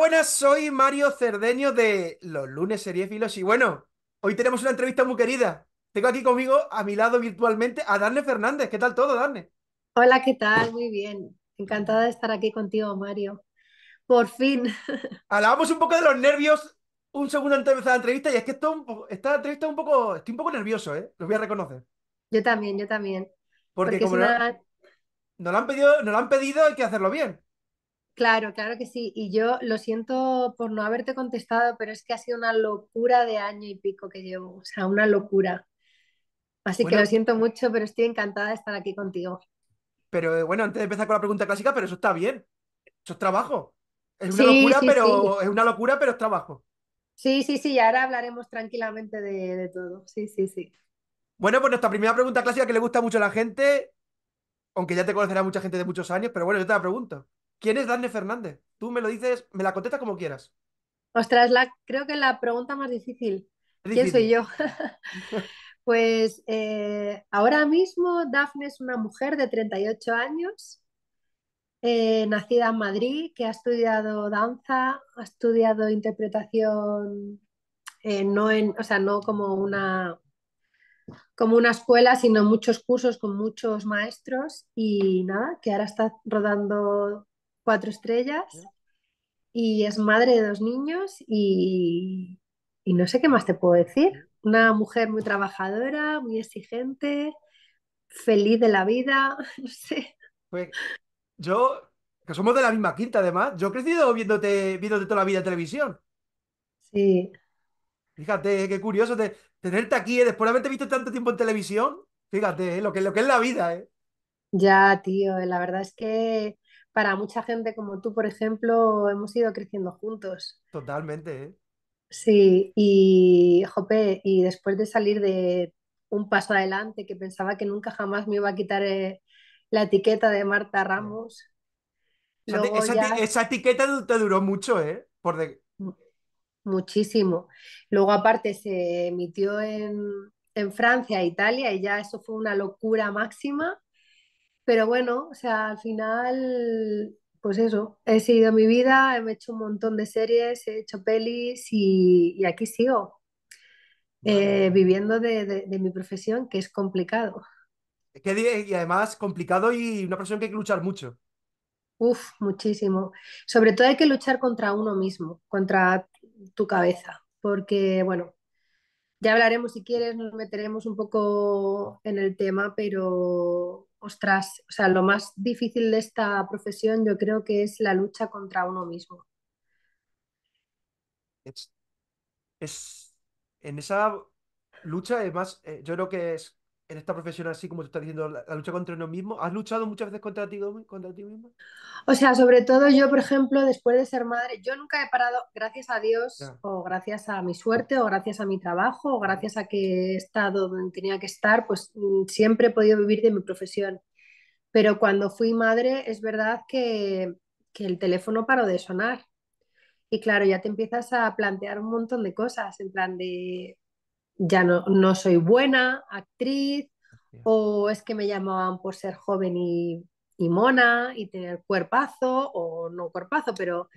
buenas, soy Mario Cerdeño de Los Lunes Filos y bueno, hoy tenemos una entrevista muy querida. Tengo aquí conmigo, a mi lado virtualmente, a Darne Fernández. ¿Qué tal todo, Darne? Hola, ¿qué tal? Muy bien. Encantada de estar aquí contigo, Mario. Por fin. Alabamos un poco de los nervios un segundo antes de la entrevista y es que esto, esta entrevista un poco, estoy un poco nervioso, ¿eh? Lo voy a reconocer. Yo también, yo también. Porque, como han pedido, nos lo han pedido, hay que hacerlo bien. Claro, claro que sí. Y yo lo siento por no haberte contestado, pero es que ha sido una locura de año y pico que llevo. O sea, una locura. Así que lo siento mucho, pero estoy encantada de estar aquí contigo. Pero eh, bueno, antes de empezar con la pregunta clásica, pero eso está bien. Eso es trabajo. Es una locura, pero es una locura, pero es trabajo. Sí, sí, sí, Y ahora hablaremos tranquilamente de, de, todo. Sí, sí, sí. Bueno, pues nuestra primera pregunta clásica que le gusta mucho a la gente, aunque ya te conocerá mucha gente de muchos años, pero bueno, yo te la pregunto. ¿Quién es Dafne Fernández? Tú me lo dices, me la contesta como quieras. Ostras, la, creo que la pregunta más difícil. ¿Quién soy yo? pues eh, ahora mismo Dafne es una mujer de 38 años, eh, nacida en Madrid, que ha estudiado danza, ha estudiado interpretación, eh, no en, o sea, no como una como una escuela, sino muchos cursos con muchos maestros y nada, que ahora está rodando cuatro estrellas y es madre de dos niños y, no sé qué más te puedo decir. Una mujer muy trabajadora, muy exigente, feliz de la vida, no sé. Pues, yo, que somos de la misma quinta además, yo he crecido viéndote, viéndote toda la vida en televisión. Sí. Fíjate, qué curioso de tenerte aquí, ¿eh? después de haberte visto tanto tiempo en televisión, fíjate, ¿eh? lo, que, lo que es la vida. ¿eh? Ya, tío, la verdad es que para mucha gente como tú, por ejemplo, hemos ido creciendo juntos. Totalmente. ¿eh? Sí, y jope, y después de salir de un paso adelante que pensaba que nunca jamás me iba a quitar eh, la etiqueta de Marta Ramos. esa, etiqueta te duró mucho, ¿eh? Muchísimo. Luego aparte se emitió en, en Francia e Italia y ya eso fue una locura máxima. Pero bueno, o sea, al final, pues eso, he seguido mi vida, he hecho un montón de series, he hecho pelis y, aquí sigo, eh, viviendo de, mi profesión, que es complicado. y además complicado y una profesión que hay que luchar mucho. Uf, muchísimo. Sobre todo hay que luchar contra uno mismo, contra tu cabeza, porque bueno, ya hablaremos si quieres, nos meteremos un poco en el tema, pero ostras, o sea, lo más difícil de esta profesión yo creo que es la lucha contra uno mismo. Es, en esa lucha, es más, eh, yo creo que es en esta profesión así, como tú estás diciendo, la, lucha contra uno mismo? ¿Has luchado muchas veces contra ti, contra ti mismo? O sea, sobre todo yo, por ejemplo, después de ser madre, yo nunca he parado, gracias a Dios, o gracias a mi suerte, o gracias a mi trabajo, o gracias a que he estado donde tenía que estar, pues mm, siempre he podido vivir de mi profesión. Pero cuando fui madre, es verdad que, que el teléfono paró de sonar. Y claro, ya te empiezas a plantear un montón de cosas, en plan de, ya no, soy buena actriz o es que me llamaban por ser joven y, mona y tener cuerpazo o no cuerpazo, pero...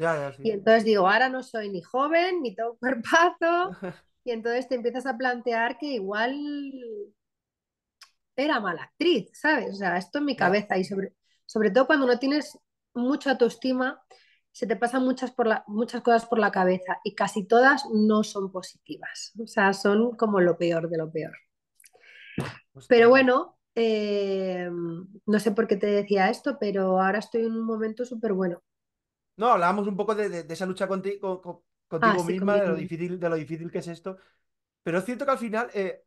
Y entonces digo, ahora no soy ni joven ni todo cuerpazo y entonces te empiezas a plantear que igual era mala actriz, ¿sabes? O sea, esto en mi cabeza y sobre, sobre todo cuando no tienes mucha autoestima, se te pasan muchas, por muchas cosas por la cabeza y casi todas no son positivas. O sea, son como lo peor de lo peor. Pues pero bueno, eh, no sé por qué te decía esto, pero ahora estoy en un momento súper bueno. No, hablábamos un poco de, esa lucha contigo, contigo ah, misma, de, lo difícil, de lo difícil que es esto. Pero es cierto que al final, eh,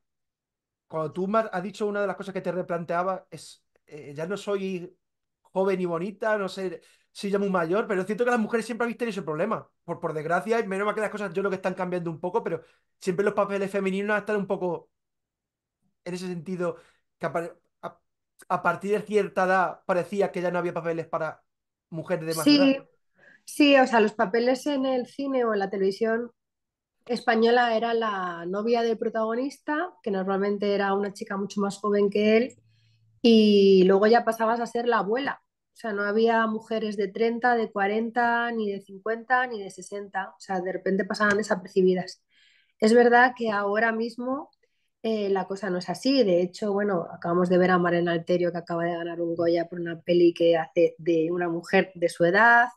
cuando tú has dicho una de las cosas que te replanteaba, es eh, ya no soy joven y bonita, no sé, sí ya muy mayor, pero siento que las mujeres siempre han visto ese problema. Por, desgracia, y menos mal que las cosas yo creo que están cambiando un poco, pero siempre los papeles femeninos han están un poco en ese sentido que a, partir de cierta edad parecía que ya no había papeles para mujeres de más sí, edad. Sí, o sea, los papeles en el cine o en la televisión española era la novia del protagonista, que normalmente era una chica mucho más joven que él, y luego ya pasabas a ser la abuela o sea, no había mujeres de 30, de 40, ni de 50, ni de 60. O sea, de repente pasaban desapercibidas. Es verdad que ahora mismo eh, la cosa no es así. De hecho, bueno, acabamos de ver a Maren Alterio que acaba de ganar un Goya por una peli que hace de una mujer de su edad.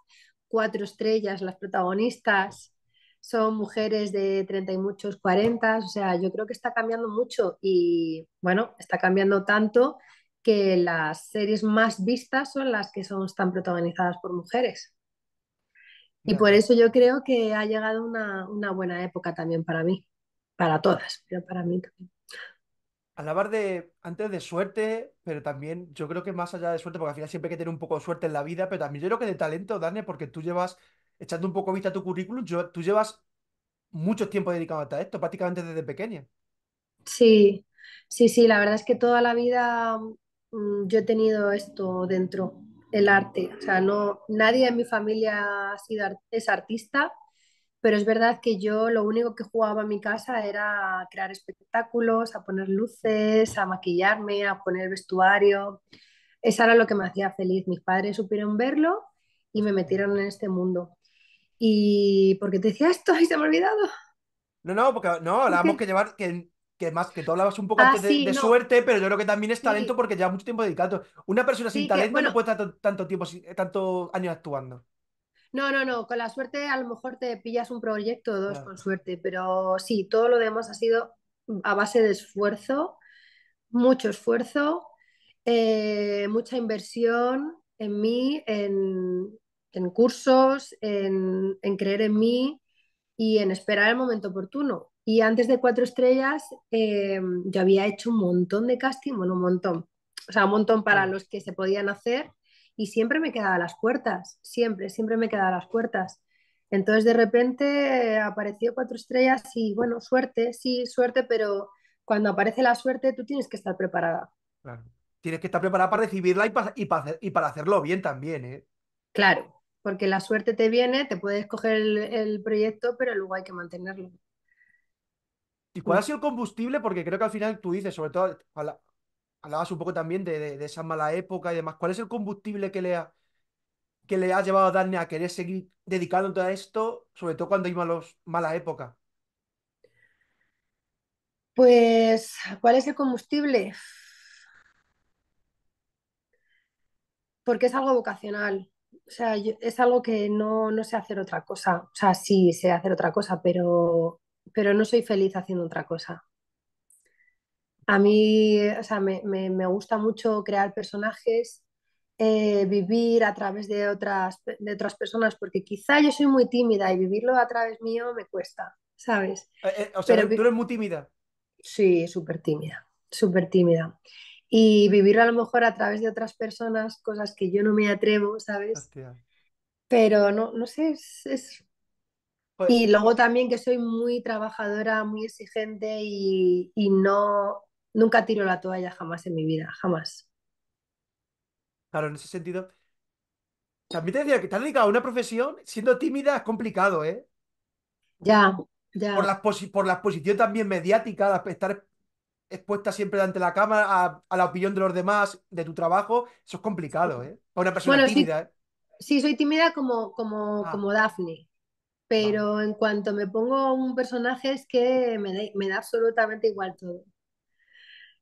Cuatro estrellas, las protagonistas son mujeres de 30 y muchos, 40. O sea, yo creo que está cambiando mucho y, bueno, está cambiando tanto que las series más vistas son las que son, están protagonizadas por mujeres. Y por eso yo creo que ha llegado una, buena época también para mí, para todas, pero para mí también. Alabar de antes de suerte, pero también yo creo que más allá de suerte, porque al final siempre hay que tener un poco de suerte en la vida, pero también yo creo que de talento, Dani, porque tú llevas, echando un poco vista a tu currículum, yo, tú llevas mucho tiempo dedicado a esto, prácticamente desde pequeña. Sí, sí, sí, la verdad es que toda la vida Mm, yo he tenido esto dentro, el arte. O sea, no, nadie en mi familia ha sido, es artista, pero es verdad que yo lo único que jugaba en mi casa era crear espectáculos, a poner luces, a maquillarme, a poner vestuario. Eso era lo que me hacía feliz. Mis padres supieron verlo y me metieron en este mundo. ¿Y por qué te decía esto? ¿Y se me ha olvidado? No, no, porque no, la vamos que llevar, que que más que tú hablabas un poco ah, antes de, suerte, pero yo creo que también es talento porque lleva mucho tiempo dedicado. Una persona sin talento no puede estar tanto tiempo, eh, tanto años actuando. No, no, no, con la suerte a lo mejor te pillas un proyecto o dos con suerte, pero sí, todo lo demás ha sido a base de esfuerzo, mucho esfuerzo, eh, mucha inversión en mí, en, cursos, en creer en mí y en esperar el momento oportuno y antes de Cuatro Estrellas, eh, yo había hecho un montón de casting, bueno, un montón, o sea, un montón para mm. los que se podían hacer y siempre me quedaba a las puertas, siempre, siempre me quedaba a las puertas. Entonces de repente eh, apareció Cuatro Estrellas y bueno, suerte, sí, suerte, pero cuando aparece la suerte tú tienes que estar preparada. Claro. Tienes que estar preparada para recibirla y para, hacerlo bien también, ¿eh? Claro, porque la suerte te viene, te puedes coger el proyecto, pero luego hay que mantenerlo. ¿Y cuál ha sido el combustible? Porque creo que al final tú dices, sobre todo, hablabas un poco también de, esa mala época y demás. ¿Cuál es el combustible que le ha, que le ha llevado a Dani a querer seguir dedicándote a esto, sobre todo cuando hay los mala época? Pues, ¿cuál es el combustible? Porque es algo vocacional. O sea, es algo que no, no sé hacer otra cosa. O sea, sí sé hacer otra cosa, pero pero no soy feliz haciendo otra cosa. A mí, o sea, me, gusta mucho crear personajes, eh, vivir a través de otras, de otras personas, porque quizá yo soy muy tímida y vivirlo a través mío me cuesta, ¿sabes? Eh, eh, o sea, tú eres muy tímida. Sí, súper tímida, súper tímida. Y vivirlo a lo mejor a través de otras personas, cosas que yo no me atrevo, ¿sabes? Pero no, no sé, es pues y luego también que soy muy trabajadora, muy exigente y, no, nunca tiro la toalla jamás en mi vida, jamás. Claro, en ese sentido. También te decía que estás a una profesión siendo tímida es complicado, ¿eh? Ya, ya. Por la, por la exposición también mediática, estar expuesta siempre ante la cámara a, la opinión de los demás, de tu trabajo, eso es complicado, ¿eh? Para una persona tímida, ¿eh? sí, soy tímida como, como, ah. como Daphne pero en cuanto me pongo un personaje es que me da, absolutamente igual todo.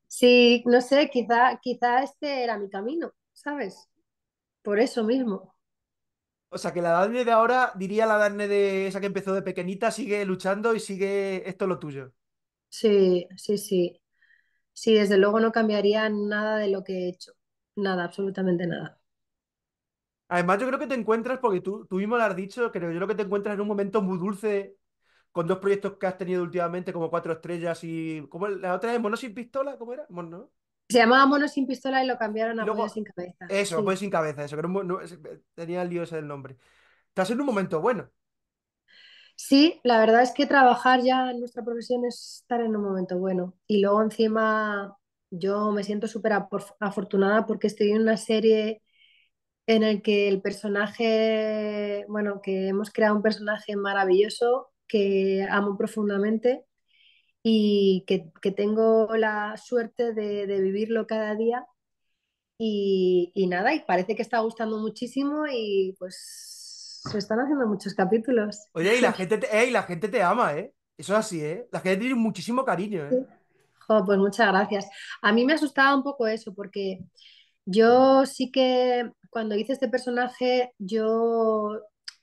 Sí, no sé, quizá, quizá este era mi camino, ¿sabes? Por eso mismo. O sea, que la edad de ahora, diría la DARNE de esa que empezó de pequeñita, sigue luchando y sigue esto lo tuyo. Sí, sí, sí. Sí, desde luego no cambiaría nada de lo que he hecho. Nada, absolutamente nada. Además, yo creo que te encuentras, porque tú, mismo lo has dicho, creo yo lo que te encuentras en un momento muy dulce con dos proyectos que has tenido últimamente, como Cuatro Estrellas y. ¿Cómo la otra vez? ¿Mono sin pistola? ¿Cómo era? ¿Mono? Se llamaba Mono sin pistola y lo cambiaron a Mono sin cabeza. Eso, Mono sin cabeza, eso. Que no, tenía el lío ese nombre. Estás en un momento bueno. Sí, la verdad es que trabajar ya en nuestra profesión es estar en un momento bueno. Y luego encima yo me siento súper afortunada porque estoy en una serie en el que el personaje, bueno, que hemos creado un personaje maravilloso que amo profundamente y que, tengo la suerte de, vivirlo cada día. Y, nada, y parece que está gustando muchísimo y pues se están haciendo muchos capítulos. Oye, y la gente te, eh, la gente te ama, ¿eh? Eso es así, ¿eh? La gente tiene muchísimo cariño, ¿eh? pues muchas gracias. A mí me asustaba un poco eso, porque yo sí que cuando hice este personaje, yo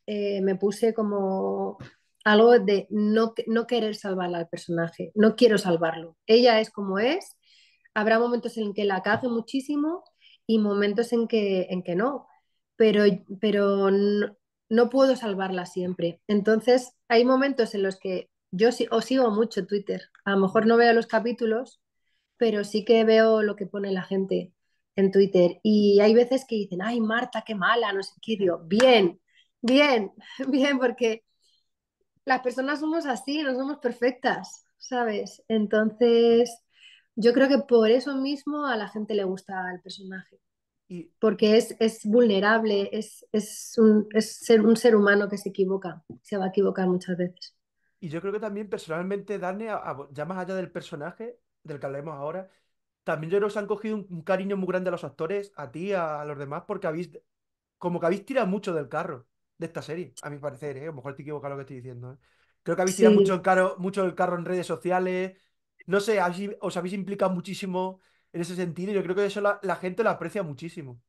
eh, me puse como algo de no, no querer salvar al personaje, no quiero salvarlo. Ella es como es, habrá momentos en que la cazo muchísimo y momentos en que, en que no, pero, pero no, puedo salvarla siempre. Entonces, hay momentos en los que yo os sigo mucho Twitter, a lo mejor no veo los capítulos, pero sí que veo lo que pone la gente en Twitter. Y hay veces que dicen, ay, Marta, qué mala, no sé qué, digo, bien, bien, bien, porque las personas somos así, no somos perfectas, ¿sabes? Entonces, yo creo que por eso mismo a la gente le gusta el personaje. Porque es, es vulnerable, es, es, un, es ser, un ser humano que se equivoca, se va a equivocar muchas veces. Y yo creo que también personalmente, Dani, ya más allá del personaje del que hablamos ahora, también yo creo que os han cogido un, cariño muy grande a los actores, a ti, a, los demás, porque habéis, como que habéis tirado mucho del carro de esta serie, a mi parecer, ¿eh? a lo mejor te equivocas lo que estoy diciendo. ¿eh? Creo que habéis tirado mucho, mucho del carro en redes sociales, no sé, os habéis implicado muchísimo en ese sentido, yo creo que eso la, gente lo aprecia muchísimo.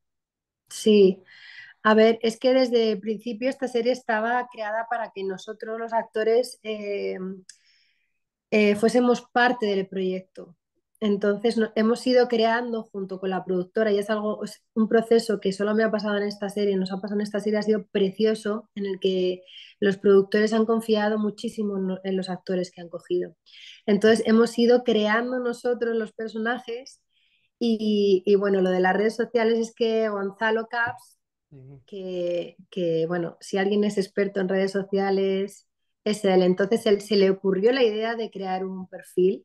Sí, a ver, es que desde el principio esta serie estaba creada para que nosotros los actores eh, eh, fuésemos parte del proyecto. Entonces hemos ido creando junto con la productora y es algo un proceso que solo me ha pasado en esta serie, nos ha pasado en esta serie, ha sido precioso en el que los productores han confiado muchísimo en los actores que han cogido. Entonces hemos ido creando nosotros los personajes y, bueno, lo de las redes sociales es que Gonzalo Caps, que, bueno, si alguien es experto en redes sociales es él, entonces él se le ocurrió la idea de crear un perfil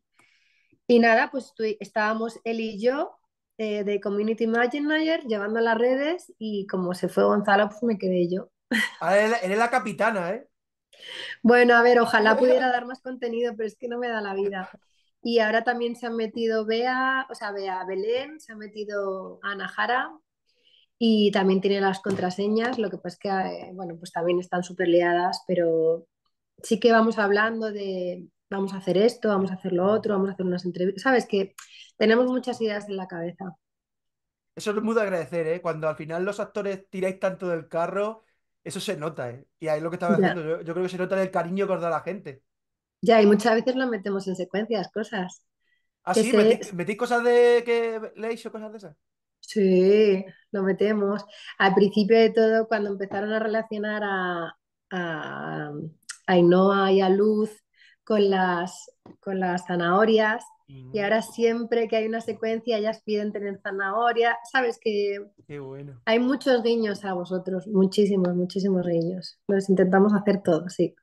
y nada, pues estábamos él y yo eh, de Community Manager llevando las redes y como se fue Gonzalo, pues me quedé yo. Eres ah, él, es la capitana, ¿eh? Bueno, a ver, ojalá pudiera dar más contenido, pero es que no me da la vida. Y ahora también se han metido Bea, o sea, Bea Belén, se ha metido Ana Jara y también tiene las contraseñas, lo que pasa es que, eh, bueno, pues también están súper liadas, pero sí que vamos hablando de, vamos a hacer esto, vamos a hacer lo otro, vamos a hacer unas entrevistas. Sabes que tenemos muchas ideas en la cabeza. Eso es muy de agradecer, ¿eh? Cuando al final los actores tiráis tanto del carro, eso se nota, ¿eh? Y ahí es lo que estaba haciendo, yo, creo que se nota el cariño que os da la gente. Ya, y muchas veces lo metemos en secuencias, cosas. ¿Ah, sí? cosas de que leéis o cosas de esas? Sí, lo metemos. Al principio de todo, cuando empezaron a relacionar a, a, a y a Luz con las, con las zanahorias y mm. ahora siempre que hay una secuencia ellas piden tener zanahoria. Sabes que hay muchos guiños a vosotros, muchísimos, muchísimos guiños. Los intentamos hacer todos, sí.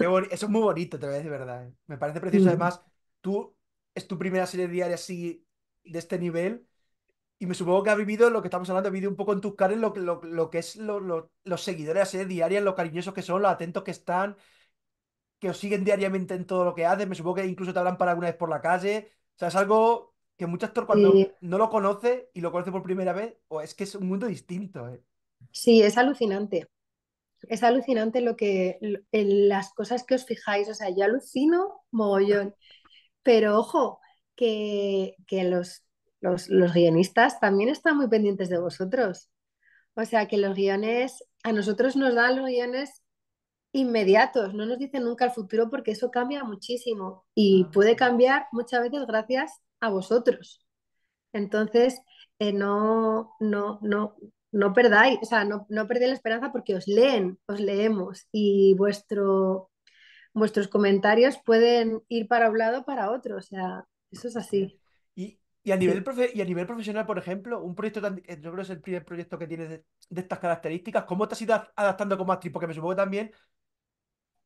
Eso es muy bonito te lo dices de verdad. ¿eh? Me parece precioso. Mm. Además, tú es tu primera serie diaria así de este nivel. Y me supongo que has vivido lo que estamos hablando, he vivido un poco en tus caras lo, que es lo, los seguidores de la serie diaria, lo cariñosos que son, lo atentos que están, que os siguen diariamente en todo lo que haces, me supongo que incluso te hablan para alguna vez por la calle. O sea, es algo que mucho actor cuando no lo conoce y lo conoce por primera vez, o es que es un mundo distinto. Eh. Sí, es alucinante. Es alucinante lo que las cosas que os fijáis, o sea, yo alucino mogollón. Pero ojo, que, los, los, los guionistas también están muy pendientes de vosotros. O sea, que los guiones, a nosotros nos dan los guiones inmediatos, no nos dicen nunca el futuro porque eso cambia muchísimo y ah. puede cambiar muchas veces gracias a vosotros. Entonces, eh, no, no, no, no perdáis, o sea, no, no la esperanza porque os leen, os leemos y vuestro, vuestros comentarios pueden ir para un lado para otro, o sea, eso es así. Y, a, nivel y a nivel profesional, por ejemplo, un proyecto tan. Eh, yo creo que es el primer proyecto que tiene de, de estas características. ¿Cómo te has ido adaptando como actriz? Porque me supongo que también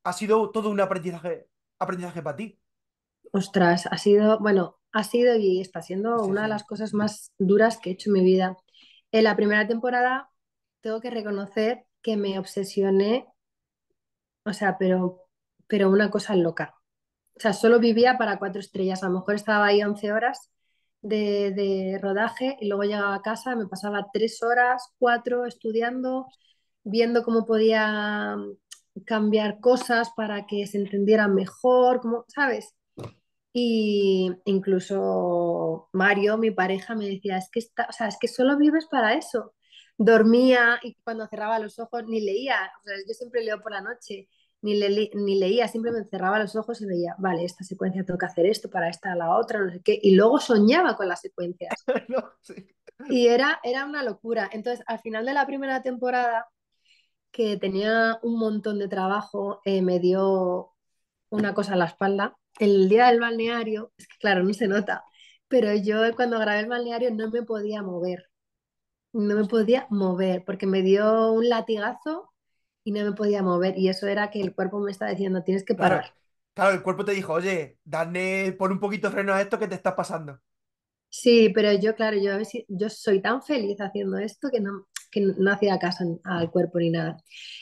ha sido todo un aprendizaje, aprendizaje para ti. Ostras, ha sido, bueno, ha sido y está siendo una de las cosas más duras que he hecho en mi vida. En la primera temporada tengo que reconocer que me obsesioné, o sea, pero, pero una cosa loca. O sea, solo vivía para cuatro estrellas. A lo mejor estaba ahí 11 horas de, de, rodaje y luego llegaba a casa, me pasaba tres horas, cuatro estudiando, viendo cómo podía cambiar cosas para que se entendiera mejor, como, ¿sabes? Y incluso Mario, mi pareja, me decía, es que, que solo vives para eso. Dormía y cuando cerraba los ojos ni leía, yo siempre leo por la noche, ni, ni leía, siempre me cerraba los ojos y veía, vale, esta secuencia tengo que hacer esto, para esta la otra, no sé qué, y luego soñaba con las secuencias. Y era, era una locura. Entonces, al final de la primera temporada, que tenía un montón de trabajo, eh, me dio una cosa a la espalda. El día del balneario, es que claro, no se nota, pero yo cuando grabé el balneario no me podía mover. No me podía mover porque me dio un latigazo y no me podía mover. Y eso era que el cuerpo me estaba diciendo, tienes que parar. Claro, el cuerpo te dijo, oye, dale, pon un poquito de freno a esto que te está pasando. Sí, pero yo, claro, yo, yo soy tan feliz haciendo esto que no, que no hacía caso al cuerpo ni nada.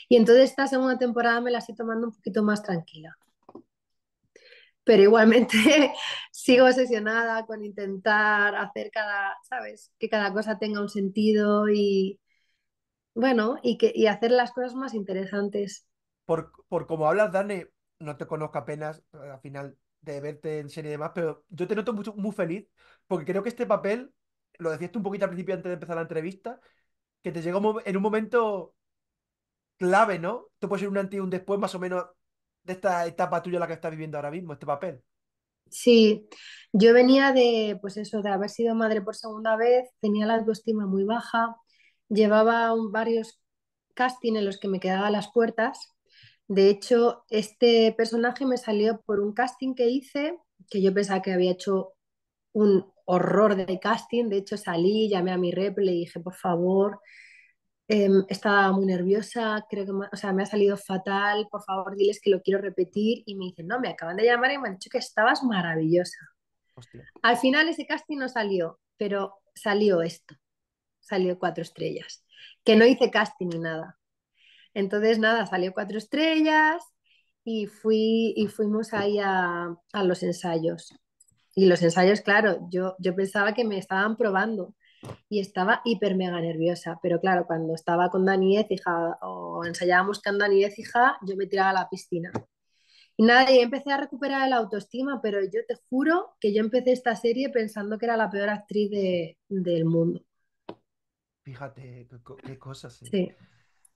Y entonces esta segunda temporada me la estoy tomando un poquito más tranquila. Pero igualmente sigo obsesionada con intentar hacer cada, ¿sabes? Que cada cosa tenga un sentido y, bueno, y, que, y hacer las cosas más interesantes. Por, por como hablas, Dani, no te conozco apenas, eh, al final de verte en serie y demás, pero yo te noto mucho, muy feliz porque creo que este papel, lo decías tú un poquito al principio antes de empezar la entrevista, que te llegó en un momento clave, ¿no? Tú puedes ser un antes y un después más o menos de esta etapa tuya la que estás viviendo ahora mismo, este papel. Sí, yo venía de, pues eso, de haber sido madre por segunda vez, tenía la autoestima muy baja, llevaba varios castings en los que me quedaba a las puertas. De hecho, este personaje me salió por un casting que hice, que yo pensaba que había hecho un horror de casting. De hecho, salí, llamé a mi rep, le dije, por favor, em, estaba muy nerviosa, creo que me, o sea, me ha salido fatal, por favor, diles que lo quiero repetir. Y me dicen, no, me acaban de llamar y me han dicho que estabas maravillosa. Al final ese casting no salió, pero salió esto, salió cuatro estrellas, que no hice casting ni nada. Entonces, nada, salió cuatro estrellas y, fui, y fuimos ahí a, a los ensayos. Y los ensayos, claro, yo, yo pensaba que me estaban probando y estaba hiper mega nerviosa, pero claro, cuando estaba con Dani hija o ensayábamos con Dani hija, yo me tiraba a la piscina. Y nada, y empecé a recuperar el autoestima, pero yo te juro que yo empecé esta serie pensando que era la peor actriz del mundo. Fíjate qué, cosas. Eh. Sí.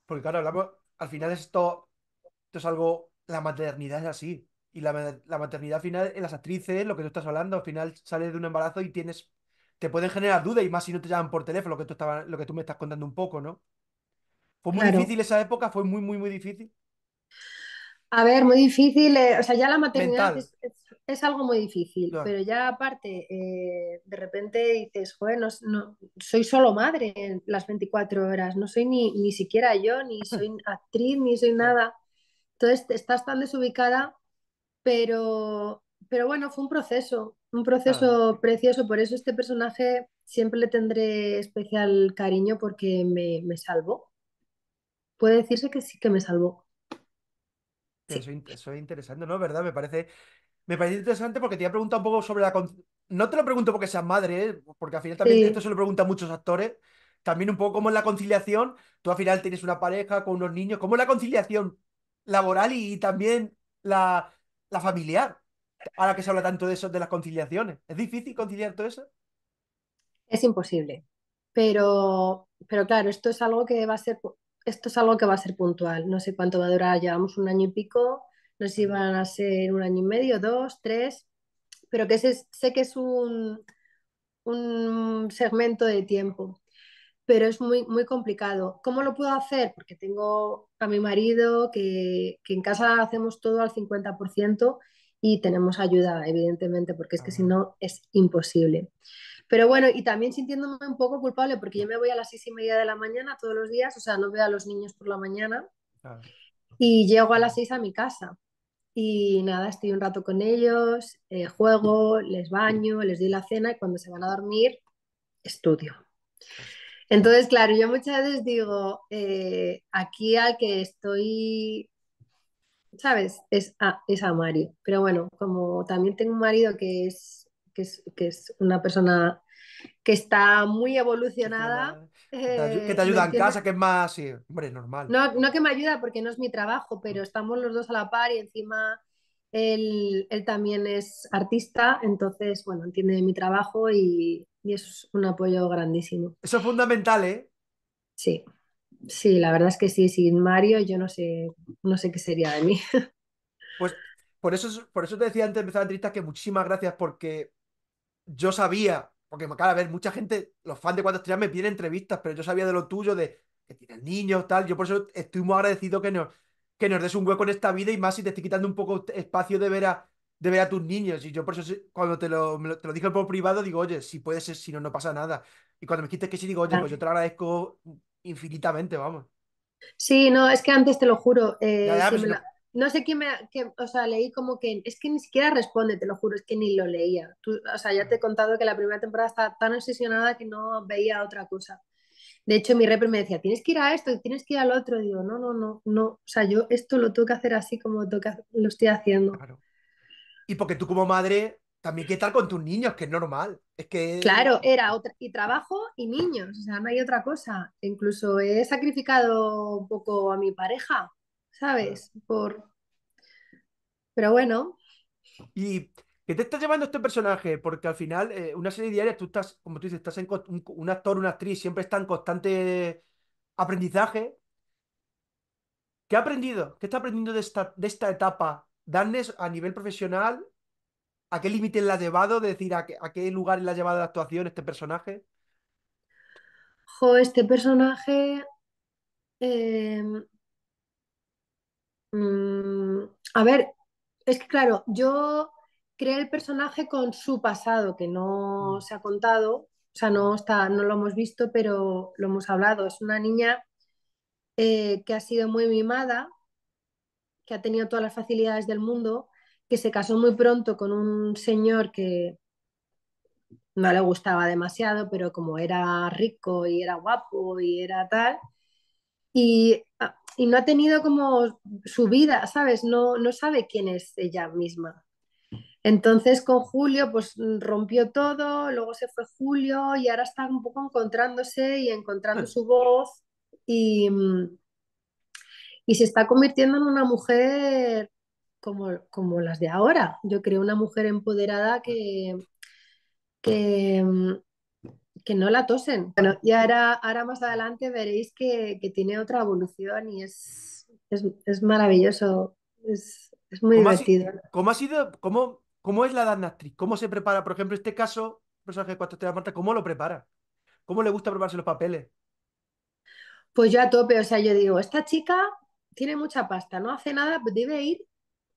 Porque claro, hablamos, al final esto, esto es algo, la maternidad es así. Y la, maternidad final en las actrices, lo que tú estás hablando, al final sales de un embarazo y tienes. Te pueden generar dudas y más si no te llaman por teléfono, lo que tú, estaba, lo que tú me estás contando un poco, ¿no? ¿Fue muy difícil esa época? ¿Fue muy, muy, muy difícil? A ver, muy difícil. Eh, o sea, ya la maternidad es, algo muy difícil, pero ya aparte, eh, de repente dices, joder, no, soy solo madre en las 24 horas, no soy ni, ni siquiera yo, ni soy actriz, ni soy nada. Entonces estás tan desubicada pero, pero bueno, fue un proceso, un ah. proceso precioso, por eso este personaje siempre le tendré especial cariño porque me, salvó. Puede decirse que sí que me salvó. Eso, es interesante, ¿no? ¿Verdad? Me parece, me parece interesante porque te iba preguntado un poco sobre la... No te lo pregunto porque seas madre, ¿eh? porque al final también esto se lo preguntan muchos actores, también un poco cómo es la conciliación. Tú al final tienes una pareja con unos niños, cómo es la conciliación laboral y también la, familiar. Ahora que se habla tanto de eso, de las conciliaciones. ¿Es difícil conciliar todo eso? Es imposible. Pero, pero claro, esto es algo que va a ser esto es algo que va a ser puntual. No sé cuánto va a durar, llevamos un año y pico, no sé si van a ser un año y medio, dos, tres, pero que sé, sé que es un, un segmento de tiempo pero es muy, muy complicado. ¿Cómo lo puedo hacer? Porque tengo a mi marido, que, en casa hacemos todo al 50% y tenemos ayuda, evidentemente, porque es que si no es imposible. Pero bueno, y también sintiéndome un poco culpable, porque yo me voy a las seis y media de la mañana todos los días, o sea, no veo a los niños por la mañana y llego a las seis a mi casa. Y nada, estoy un rato con ellos, eh, juego, les baño, les doy la cena y cuando se van a dormir, estudio. Entonces, claro, yo muchas veces digo, eh, aquí al que estoy, ¿sabes? Es a, Mario. Pero bueno, como también tengo un marido que es, que es, una persona que está muy evolucionada. que te eh, ayuda en casa, que es más, hombre, normal. No, que me ayuda porque no es mi trabajo, pero mm. estamos los dos a la par y encima él, él también es artista, entonces, bueno, entiende mi trabajo y, y es un apoyo grandísimo. Eso es fundamental, ¿eh? Sí, sí, la verdad es que sí, sin Mario yo no sé, no sé qué sería de mí. Pues por eso, por eso te decía antes de empezar la entrevista que muchísimas gracias porque yo sabía, porque cada vez mucha gente, los fans de Cuatro Estrellas me piden entrevistas, pero yo sabía de lo tuyo, de que tienes niños, tal, yo por eso estoy muy agradecido que nos, que nos des un hueco en esta vida y más si te estoy quitando un poco espacio de ver a de ver a tus niños. Y yo por eso cuando te lo, dije lo, te privado, digo, oye, si puede ser, si no, no pasa nada. Y cuando me quites que sí, digo, oye, pues yo te lo agradezco infinitamente, vamos. Sí, no, es que antes te lo juro. Eh, pues no... sé quién me... Que, o sea, leí como que... Es que ni siquiera responde, te lo juro, es que ni lo leía. Tú, o sea, ya te he contado que la primera temporada estaba tan obsesionada que no veía otra cosa. De hecho, mi rapper me decía, tienes que ir a esto, tienes que ir al otro. digo, no, no, no, no. O sea, yo esto lo tengo que hacer así como lo estoy haciendo. Claro y porque tú como madre también quieres estar con tus niños, que es normal. Es que... Claro, era otra, y trabajo y niños, o sea, no hay otra cosa. Incluso he sacrificado un poco a mi pareja, ¿sabes? Por... Pero bueno. ¿Y qué te está llevando este personaje? Porque al final, eh, una serie diaria, tú estás, como tú dices, estás en un, actor, una actriz, siempre está en constante aprendizaje. ¿Qué ha aprendido? ¿Qué está aprendiendo de esta etapa Darnes a nivel profesional, ¿a qué límite la ha llevado? decir, ¿a qué, lugar le ha llevado la actuación este personaje? Jo, este personaje. Em, mm, a ver, es que claro, yo creé el personaje con su pasado, que no mm. se ha contado, o sea, no, está, no lo hemos visto, pero lo hemos hablado. Es una niña eh, que ha sido muy mimada que ha tenido todas las facilidades del mundo, que se casó muy pronto con un señor que no le gustaba demasiado, pero como era rico y era guapo y era tal, y, ah, y no ha tenido como su vida, ¿sabes? No, no sabe quién es ella misma. Entonces con Julio pues rompió todo, luego se fue Julio y ahora está un poco encontrándose y encontrando ah. su voz y, mm, y se está convirtiendo en una mujer como, como las de ahora. Yo creo una mujer empoderada que, que, no la tosen. Bueno, y ahora, ahora más adelante veréis que, tiene otra evolución y es, es, maravilloso, es, muy divertido. ¿Cómo sido, cómo, cómo es la edad ¿Cómo se prepara, por ejemplo, este caso, personaje de Cuatro Estrellas cómo lo prepara? ¿Cómo le gusta probarse los papeles? Pues yo a tope, o sea, yo digo, esta chica tiene mucha pasta, no hace nada, debe ir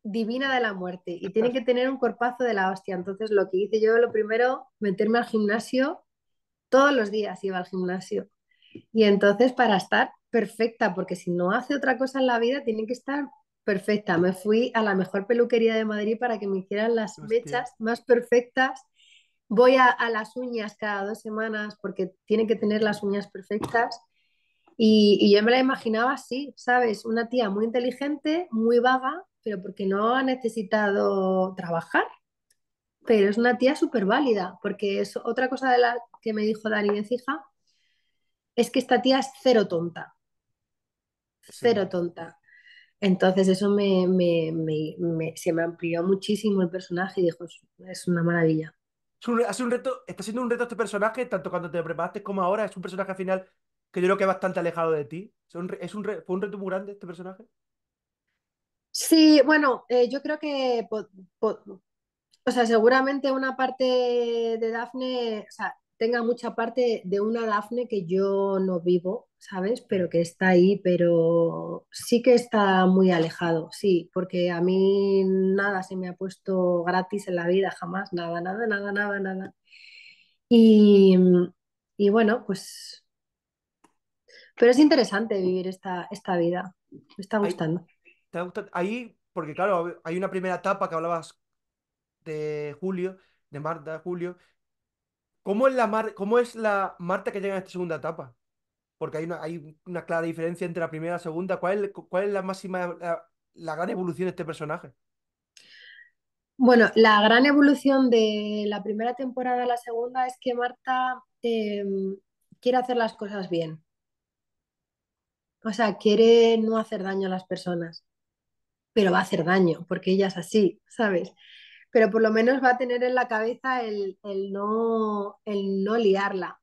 divina de la muerte y tiene que tener un corpazo de la hostia. Entonces lo que hice yo lo primero, meterme al gimnasio, todos los días iba al gimnasio. Y entonces para estar perfecta, porque si no hace otra cosa en la vida, tiene que estar perfecta. Me fui a la mejor peluquería de Madrid para que me hicieran las mechas más perfectas. Voy a las uñas cada dos semanas porque tiene que tener las uñas perfectas. Y, yo me la imaginaba así, ¿sabes? Una tía muy inteligente, muy vaga, pero porque no ha necesitado trabajar. Pero es una tía súper válida, porque es otra cosa de la que me dijo Dani hija es que esta tía es cero tonta. Cero tonta. Entonces eso me, se me amplió muchísimo el personaje y dijo, es una maravilla. reto, está siendo un reto este personaje, tanto cuando te preparaste como ahora, es un personaje al final que yo creo que es bastante alejado de ti. ¿Es un, ¿Fue un reto muy grande este personaje? Sí, bueno, eh, yo creo que, o sea, seguramente una parte de Dafne, o sea, tenga mucha parte de una Dafne que yo no vivo, ¿sabes? Pero que está ahí, pero sí que está muy alejado, sí, porque a mí nada se me ha puesto gratis en la vida, jamás, nada, nada, nada, nada, nada. Y, y bueno, pues pero es interesante vivir esta, esta vida. Me está gustando. Ahí, porque claro, hay una primera etapa que hablabas de Julio, de Marta, Julio. ¿Cómo es la, cómo es la Marta que llega a esta segunda etapa? Porque hay una, hay una clara diferencia entre la primera y la segunda. ¿Cuál es, cuál es la máxima, la, gran evolución de este personaje? Bueno, la gran evolución de la primera temporada a la segunda es que Marta em, quiere hacer las cosas bien. O sea, quiere no hacer daño a las personas, pero va a hacer daño, porque ella es así, ¿sabes? Pero por lo menos va a tener en la cabeza el, no, el no liarla.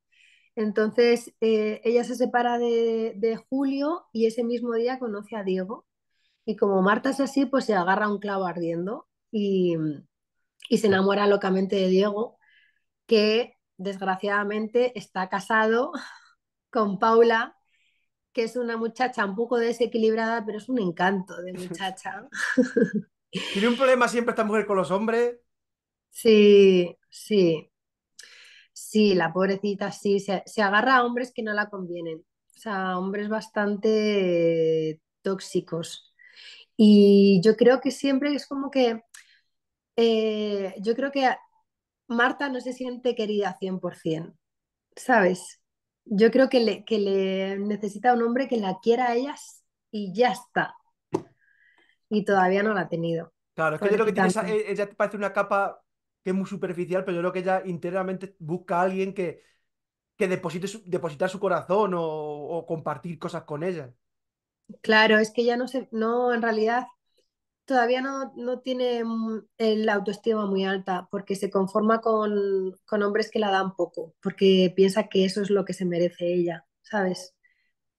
Entonces, eh, ella se separa de, de Julio y ese mismo día conoce a Diego. Y como Marta es así, pues se agarra un clavo ardiendo y, y se enamora locamente de Diego, que desgraciadamente está casado con Paula, que es una muchacha un poco desequilibrada, pero es un encanto de muchacha. ¿Tiene un problema siempre esta mujer con los hombres? Sí, sí. Sí, la pobrecita sí, se, agarra a hombres que no la convienen. O sea, hombres bastante tóxicos. Y yo creo que siempre es como que. Eh, yo creo que Marta no se siente querida 100%, ¿sabes? Yo creo que le, que le necesita un hombre que la quiera a ellas y ya está. Y todavía no la ha tenido. Claro, es que yo creo que tiene e, ella parece una capa que es muy superficial, pero yo creo que ella internamente busca a alguien que, que deposite su, depositar su corazón o, compartir cosas con ella. Claro, es que ya no sé, no, en realidad todavía no, no tiene eh, la autoestima muy alta porque se conforma con, hombres que la dan poco, porque piensa que eso es lo que se merece ella, ¿sabes?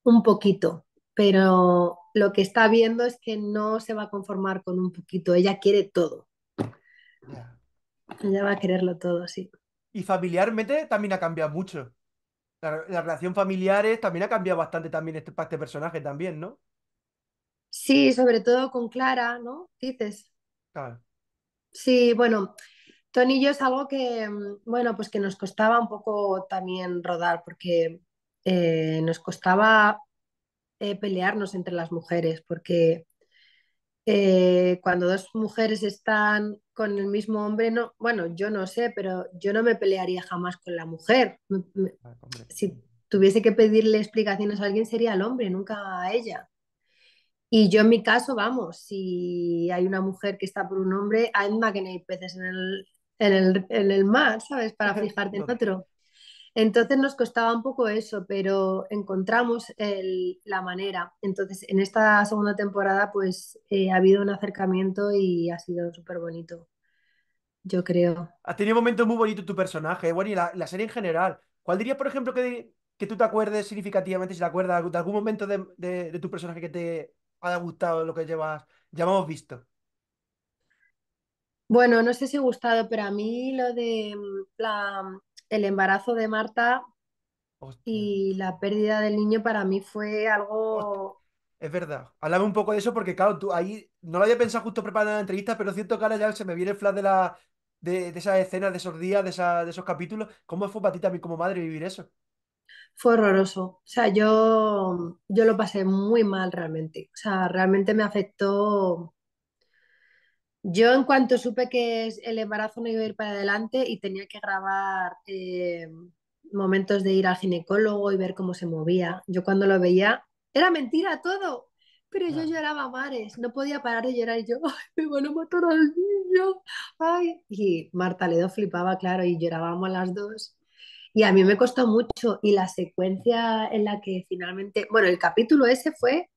Un poquito, pero lo que está viendo es que no se va a conformar con un poquito, ella quiere todo. Ella va a quererlo todo, sí. Y familiarmente también ha cambiado mucho. La, relación familiar también ha cambiado bastante también este, para este personaje también, ¿no? Sí, sobre todo con Clara, ¿no? Dices. Claro. Sí, bueno, Tony yo es algo que, mm, bueno, pues que nos costaba un poco también rodar, porque eh, nos costaba eh, pelearnos entre las mujeres, porque eh, cuando dos mujeres están con el mismo hombre, no, bueno, yo no sé, pero yo no me pelearía jamás con la mujer. Mm, mm, ah, si tuviese que pedirle explicaciones a alguien sería al hombre, nunca a ella. Y yo en mi caso, vamos, si hay una mujer que está por un hombre, más que no hay peces en el, en el, mar, ¿sabes? Para fijarte en otro. Entonces nos costaba un poco eso, pero encontramos la manera. Entonces, en esta segunda temporada, pues eh, ha habido un acercamiento y ha sido súper bonito, yo creo. ha tenido momentos muy bonitos tu personaje, bueno, y la, serie en general. ¿Cuál dirías, por ejemplo, que, que tú te acuerdes significativamente, si te acuerdas de algún momento de, de tu personaje que te, ha gustado lo que llevas, ya hemos visto. Bueno, no sé si gustado, pero a mí lo de mm, la, mm, el embarazo de Marta y la pérdida del niño para mí fue algo... Es verdad. Háblame un poco de eso porque, claro, tú ahí no lo había pensado justo preparando la entrevista, pero siento que ahora ya se me viene el flash de, la, de, esas escenas, de esos días, de, de esos capítulos. ¿Cómo fue para ti también como madre vivir eso? Fue horroroso. O sea, yo, lo pasé muy mal realmente. O sea, realmente me afectó. Yo en cuanto supe que el embarazo no iba a ir para adelante y tenía que grabar eh, momentos de ir al ginecólogo y ver cómo se movía, yo cuando lo veía, era mentira todo, pero yo lloraba mares, no podía parar de llorar y yo, me van a matar al niño, ay. Y Marta Ledo flipaba, claro, y llorábamos las dos. Y a mí me costó mucho. Y la secuencia en la que finalmente, bueno, el capítulo ese fue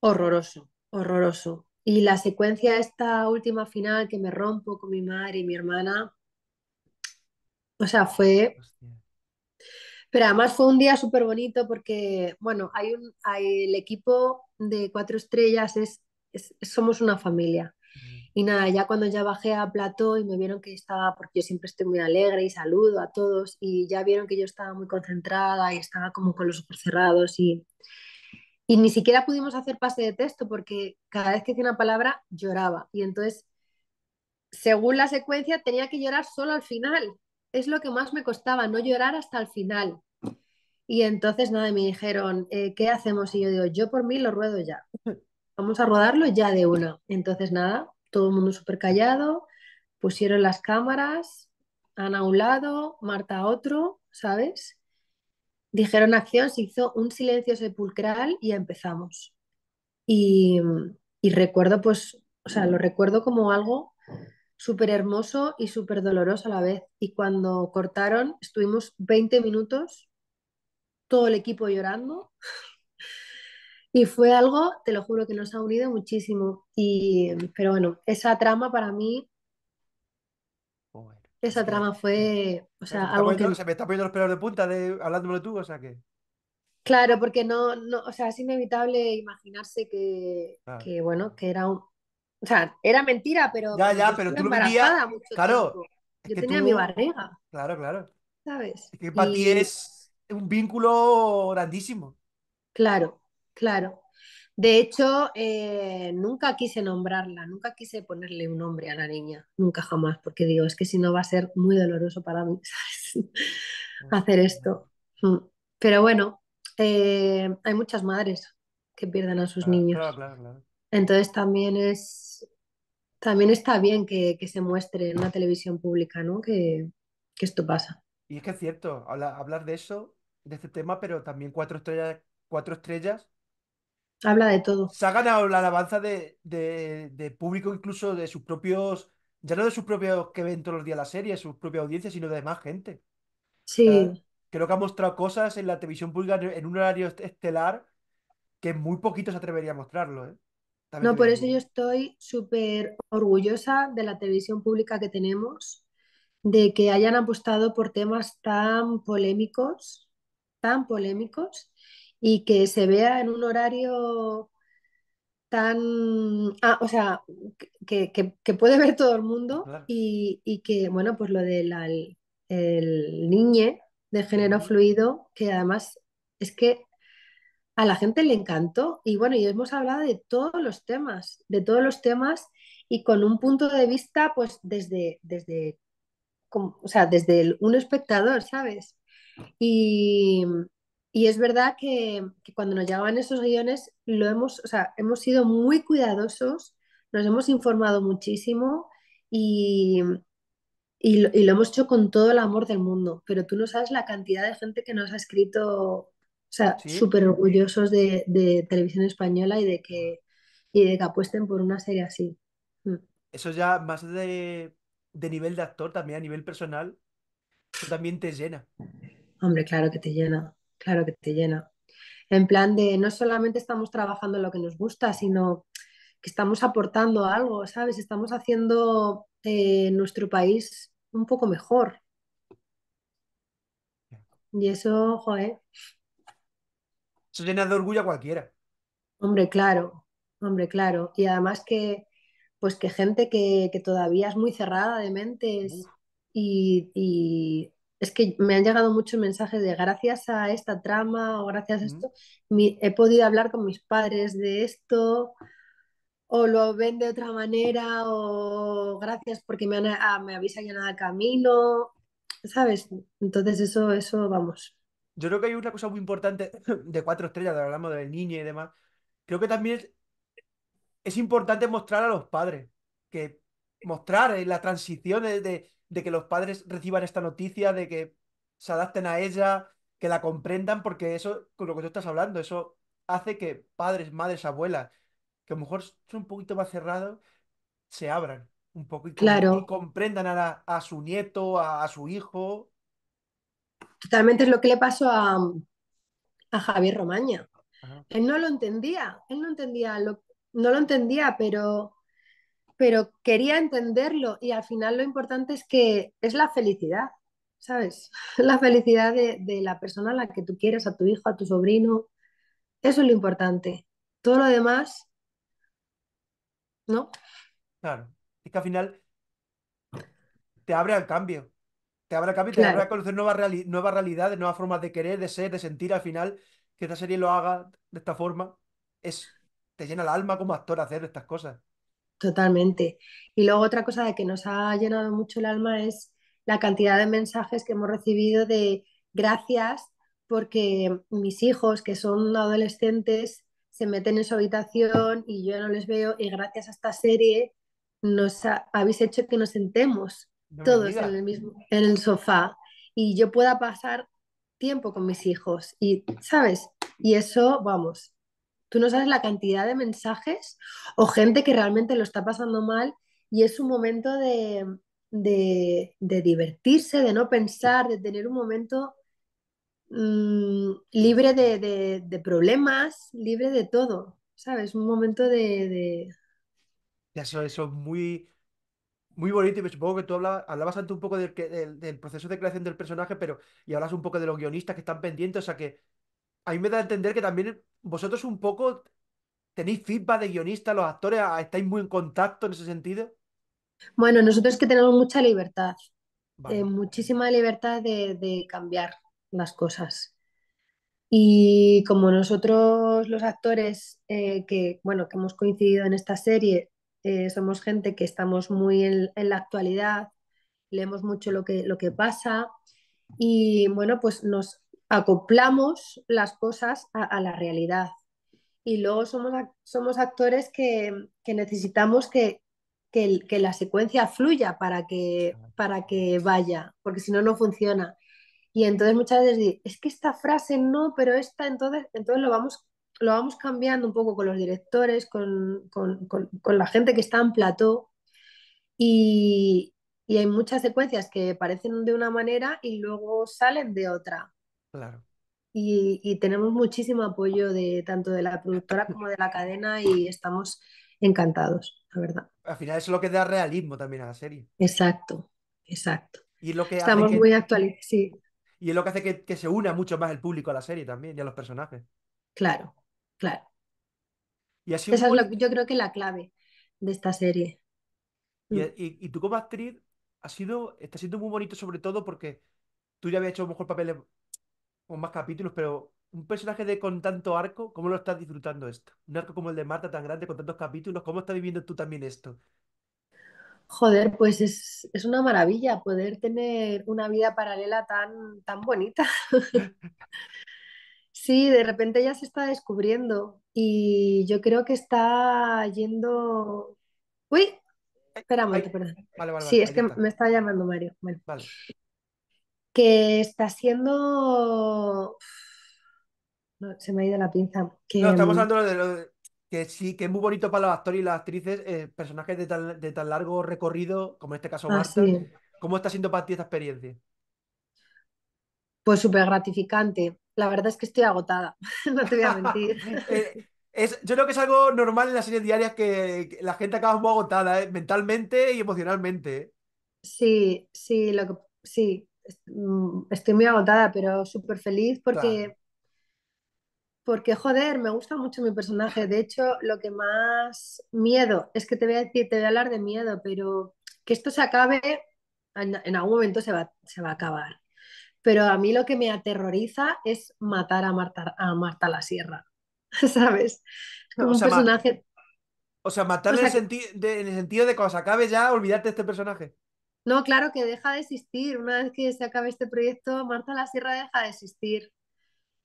horroroso, horroroso. Y la secuencia esta última final que me rompo con mi madre y mi hermana, o sea, fue... Pero además fue un día súper bonito porque, bueno, hay un, hay el equipo de cuatro estrellas es, somos una familia. Mm. Y nada, ya cuando ya bajé a plató y me vieron que estaba, porque yo siempre estoy muy alegre y saludo a todos, y ya vieron que yo estaba muy concentrada y estaba como con los ojos cerrados y, ni siquiera pudimos hacer pase de texto porque cada vez que hice una palabra lloraba. Y entonces, según la secuencia, tenía que llorar solo al final. Es lo que más me costaba, no llorar hasta el final. Y entonces, nada, me dijeron, eh, ¿qué hacemos? Y yo digo, yo por mí lo ruedo ya. vamos a rodarlo ya de una. Entonces, nada, todo el mundo súper callado, pusieron las cámaras, Ana a un lado, Marta a otro, ¿sabes? Dijeron acción, se hizo un silencio sepulcral y empezamos. Y, y recuerdo, pues, o sea, lo recuerdo como algo súper hermoso y súper doloroso a la vez. Y cuando cortaron, estuvimos 20 minutos, todo el equipo llorando, y fue algo, te lo juro, que nos ha unido muchísimo. Y, pero bueno, esa trama para mí, esa trama fue, o sea, algo que... Se me está poniendo los pelos de punta de hablándomelo tú, o sea que... Claro, porque no, no, o sea, es inevitable imaginarse que, que bueno, que era un... O sea, era mentira, pero... Ya, ya, pero tú lo vivías... Claro. yo tenía mi barriga. Claro, claro. ¿Sabes? Es que para ti es un vínculo grandísimo. Claro, Claro. De hecho, eh, nunca quise nombrarla, nunca quise ponerle un nombre a la niña, nunca jamás, porque digo, es que si no va a ser muy doloroso para mí ah, hacer esto. Mm. Pero bueno, eh, hay muchas madres que pierden a sus niños. Claro, claro, Entonces también es también está bien que, se muestre en una televisión pública, ¿no? Que, esto pasa. Y es que es cierto, hablar, hablar de eso, de este tema, pero también cuatro estrellas, cuatro estrellas Habla de todo. ha ganado la alabanza de, de, público, incluso de sus propios, ya no de sus propios que ven todos los días la serie, sus propias audiencias, sino de más gente. Sí. creo que ha mostrado cosas en la televisión pública en un horario estelar que muy poquito se atrevería a mostrarlo. ¿eh? No, por eso yo estoy súper orgullosa de la televisión pública que tenemos, de que hayan apostado por temas tan polémicos, tan polémicos, y que se vea en un horario tan, ah, o sea, que, puede ver todo el mundo y, que, bueno, pues lo del de el niñe de género fluido, que además es que a la gente le encantó y bueno, y hemos hablado de todos los temas, de todos los temas y con un punto de vista, pues desde, desde, o sea, desde un espectador, ¿sabes? Y, y es verdad que, cuando nos llegaban esos guiones, lo hemos, o sea, hemos sido muy cuidadosos, nos hemos informado muchísimo y, lo, hemos hecho con todo el amor del mundo. Pero tú no sabes la cantidad de gente que nos ha escrito, o sea, súper orgullosos de, televisión española y de, que, de que apuesten por una serie así. Mm. Eso ya más de, de nivel de actor, también a nivel personal, eso también te llena. Hombre, claro que te llena. Claro que te llena. En plan de no solamente estamos trabajando en lo que nos gusta, sino que estamos aportando algo, ¿sabes? Estamos haciendo eh, nuestro país un poco mejor. Y eso, joder. Eso llena de orgullo a cualquiera. Hombre, claro, hombre, claro. Y además que, pues que gente que, que todavía es muy cerrada de mentes y, y, es que me han llegado muchos mensajes de gracias a esta trama o gracias a esto, he podido hablar con mis padres de esto o lo ven de otra manera o gracias porque me, han, ya ah, me habéis allanado el camino, ¿sabes? Entonces eso, eso, vamos. Yo creo que hay una cosa muy importante de cuatro estrellas, hablamos del niño y demás. Creo que también es, importante mostrar a los padres, que mostrar eh, las transiciones de de que los padres reciban esta noticia, de que se adapten a ella, que la comprendan, porque eso, con lo que tú estás hablando, eso hace que padres, madres, abuelas, que a lo mejor son un poquito más cerrados, se abran un poco y, claro. comprendan a, su nieto, a, su hijo. Totalmente es lo que le pasó a, Javier Romaña. Él no lo entendía, él no entendía, no lo entendía, pero pero quería entenderlo y al final lo importante es que es la felicidad, ¿sabes? La felicidad de, la persona a la que tú quieres, a tu hijo, a tu sobrino, eso es lo importante. Todo lo demás, ¿no? Claro, es que al final te abre al cambio. Te abre al cambio te abre a conocer nuevas, realidades, nuevas formas de querer, de ser, de sentir. Al final, que esta serie lo haga de esta forma, es, te llena el alma como actor hacer estas cosas. Totalmente. Y luego otra cosa de que nos ha llenado mucho el alma es la cantidad de mensajes que hemos recibido de gracias porque mis hijos, que son adolescentes, se meten en su habitación y yo no les veo y gracias a esta serie nos habéis hecho que nos sentemos todos en el, mismo, en el sofá y yo pueda pasar tiempo con mis hijos y, ¿sabes? Y eso, vamos, Tú no sabes la cantidad de mensajes o gente que realmente lo está pasando mal y es un momento de, divertirse, de no pensar, de tener un momento mm, libre de, problemas, libre de todo, ¿sabes? Un momento de... eso, es muy, muy bonito y me supongo que tú hablabas, hablabas antes un poco del, proceso de creación del personaje, pero y hablas un poco de los guionistas que están pendientes, o sea que a mí me da a entender que también vosotros un poco tenéis feedback de guionistas, los actores, estáis muy en contacto en ese sentido. Bueno, nosotros que tenemos mucha libertad, eh, muchísima libertad de, cambiar las cosas. Y como nosotros los actores eh, que, bueno, que hemos coincidido en esta serie, eh, somos gente que estamos muy en, la actualidad, leemos mucho lo que, lo que pasa y bueno, pues nos acoplamos las cosas a, la realidad. Y luego somos, somos actores que, necesitamos que, que, la secuencia fluya para que, para que vaya, porque si no, no funciona. Y entonces muchas veces es que esta frase no, pero esta, entonces, entonces lo vamos lo vamos cambiando un poco con los directores, con, la gente que está en plató. Y, y, hay muchas secuencias que parecen de una manera y luego salen de otra. Claro. Y, tenemos muchísimo apoyo de tanto de la productora como de la cadena y estamos encantados, la verdad. Al final es lo que da realismo también a la serie. Exacto, exacto. Y lo que estamos muy actualizados, sí. Y es lo que hace que, se una mucho más el público a la serie también y a los personajes. Claro, claro. Y Esa es yo creo que la clave de esta serie. Mm. Y, tú como actriz, ha sido, está siendo muy bonito sobre todo porque tú ya habías hecho mejor papeles con más capítulos, pero un personaje de con tanto arco, ¿cómo lo estás disfrutando esto? Un arco como el de Marta tan grande, con tantos capítulos, ¿cómo estás viviendo tú también esto? Joder, pues es, una maravilla poder tener una vida paralela tan, tan bonita. sí, de repente ya se está descubriendo y yo creo que está yendo... Uy, espera un perdón. Vale, vale, sí, es que me está llamando Mario. Vale que está siendo... No, se me ha ido la pinza. Que, no, estamos mm, hablando de lo que sí, que es muy bonito para los actores y las actrices, eh, personajes de tan, largo recorrido, como en este caso ah, Marta. ¿Cómo está siendo para ti esta experiencia? Pues súper gratificante. La verdad es que estoy agotada, no te voy a mentir. Eh, yo creo que es algo normal en las series diarias que, la gente acaba muy agotada, ¿eh? mentalmente y emocionalmente. Eh. Sí, sí, lo que, sí, Mm, estoy muy agotada, pero súper feliz porque, porque, joder, me gusta mucho mi personaje. De hecho, lo que más miedo, es que te voy a decir, te voy a hablar de miedo, pero que esto se acabe, en, algún momento se va, se va a acabar. Pero a mí lo que me aterroriza es matar a Marta, a Marta la Sierra, ¿sabes? Como o un sea, personaje... O sea, matar en, el en el sentido de cuando se acabe ya, olvidarte de este personaje. No, claro que deja de existir. Una vez que se acabe este proyecto, Marta La Sierra deja de existir.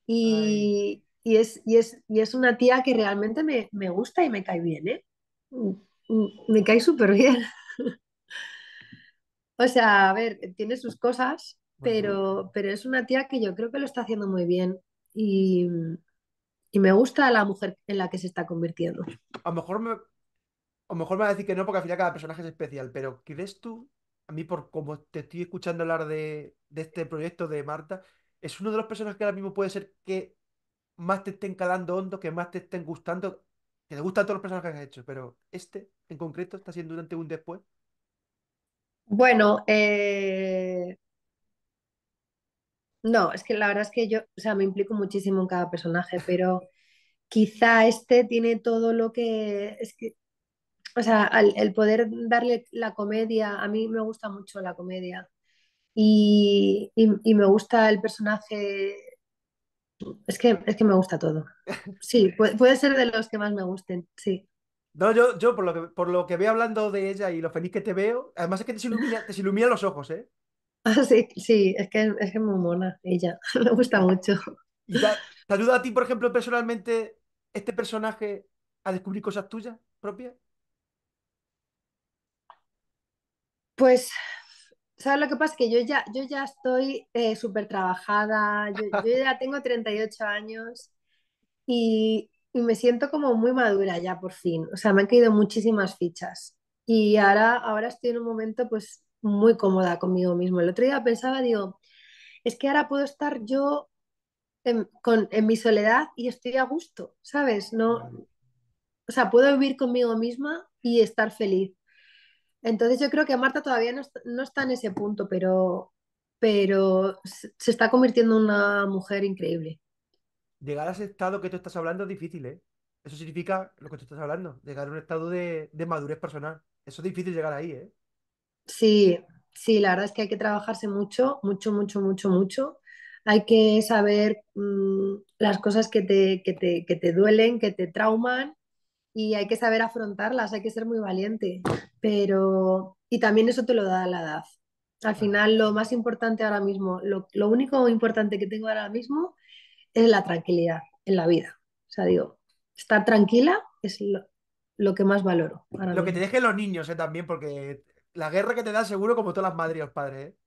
Y, es, es, es, una tía que realmente me, gusta y me cae bien, ¿eh? Mm, mm, me cae súper bien. o sea, a ver, tiene sus cosas, pero, pero es una tía que yo creo que lo está haciendo muy bien. Y, me gusta la mujer en la que se está convirtiendo. A lo mejor me, a lo mejor me va a decir que no, porque al final cada personaje es especial, pero ¿crees tú a mí por como te estoy escuchando hablar de, este proyecto de Marta, es uno de los personajes que ahora mismo puede ser que más te estén calando hondo, que más te estén gustando, que te gustan todos los personajes que has hecho, pero este en concreto está siendo durante un después. Bueno, eh, no, es que la verdad es que yo, o sea, me implico muchísimo en cada personaje, pero quizá este tiene todo lo que, que o sea, el poder darle la comedia, a mí me gusta mucho la comedia y, me gusta el personaje, es que, es que me gusta todo. Sí, puede, ser de los que más me gusten, sí. No, yo, yo por, lo que, por lo que veo hablando de ella y lo feliz que te veo, además es que te ilumina, ilumina los ojos, ¿eh? Ah, sí, sí, es que es que muy mona ella, me gusta mucho. te ayuda a ti, por ejemplo, personalmente, este personaje a descubrir cosas tuyas propias? Pues, ¿sabes lo que pasa? Que yo ya, yo ya estoy eh, súper trabajada, yo, ya tengo 38 años y, me siento como muy madura ya por fin. O sea, me han caído muchísimas fichas y ahora, ahora estoy en un momento pues muy cómoda conmigo mismo. El otro día pensaba, digo, es que ahora puedo estar yo en, con, en mi soledad y estoy a gusto, ¿sabes? No, o sea, puedo vivir conmigo misma y estar feliz. Entonces yo creo que Marta todavía no, no está en ese punto, pero, pero se está convirtiendo en una mujer increíble. Llegar a ese estado que tú estás hablando es difícil, ¿eh? Eso significa lo que tú estás hablando, llegar a un estado de, madurez personal. Eso es difícil llegar ahí, ¿eh? Sí, sí, la verdad es que hay que trabajarse mucho, mucho, mucho, mucho, mucho. Hay que saber mm, las cosas que te, que te, que te duelen, que te trauman y hay que saber afrontarlas, hay que ser muy valiente, pero y también eso te lo da la edad. Al final lo más importante ahora mismo, lo, único importante que tengo ahora mismo es la tranquilidad en la vida. O sea, digo, estar tranquila es lo, que más valoro. lo que te dejen los niños eh, también, porque la guerra que te da seguro como todas las madres padres. Eh.